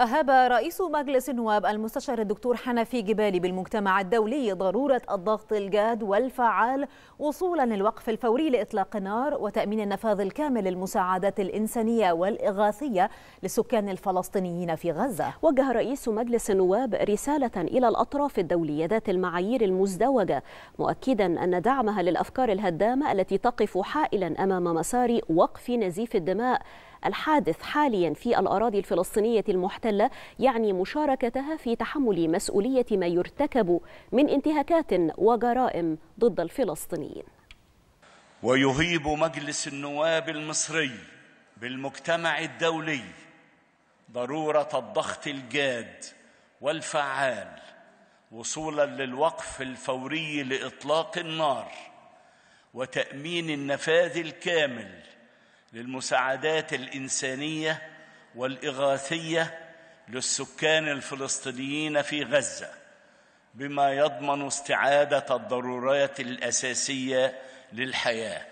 أهاب رئيس مجلس النواب المستشار الدكتور حنفي جبالي بالمجتمع الدولي ضرورة الضغط الجاد والفعال وصولا للوقف الفوري لإطلاق النار وتأمين النفاذ الكامل للمساعدات الإنسانية والإغاثية للسكان الفلسطينيين في غزة وجه رئيس مجلس النواب رسالة إلى الأطراف الدولية ذات المعايير المزدوجة مؤكدا أن دعمها للأفكار الهدامة التي تقف حائلا أمام مسار وقف نزيف الدماء الحادث حاليا في الأراضي الفلسطينية المحتلة يعني مشاركتها في تحمل مسؤولية ما يرتكب من انتهاكات وجرائم ضد الفلسطينيين ويهيب مجلس النواب المصري بالمجتمع الدولي ضروره الضغط الجاد والفعال وصولا للوقف الفوري لاطلاق النار وتامين النفاذ الكامل للمساعدات الانسانيه والاغاثيه للسكان الفلسطينيين في غزه بما يضمن استعاده الضرورات الاساسيه للحياه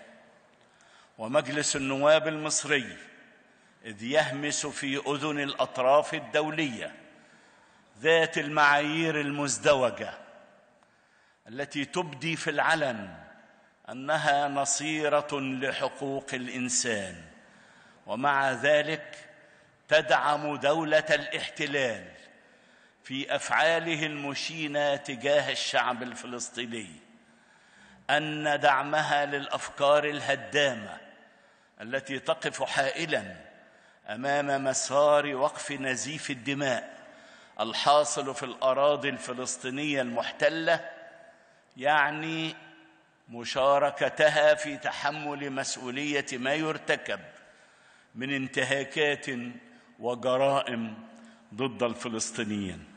ومجلس النواب المصري اذ يهمس في اذن الاطراف الدوليه ذات المعايير المزدوجه التي تبدي في العلن انها نصيره لحقوق الانسان ومع ذلك تدعم دوله الاحتلال في افعاله المشينه تجاه الشعب الفلسطيني ان دعمها للافكار الهدامه التي تقف حائلا امام مسار وقف نزيف الدماء الحاصل في الاراضي الفلسطينيه المحتله يعني مشاركتها في تحمل مسؤوليه ما يرتكب من انتهاكات وجرائم ضد الفلسطينيين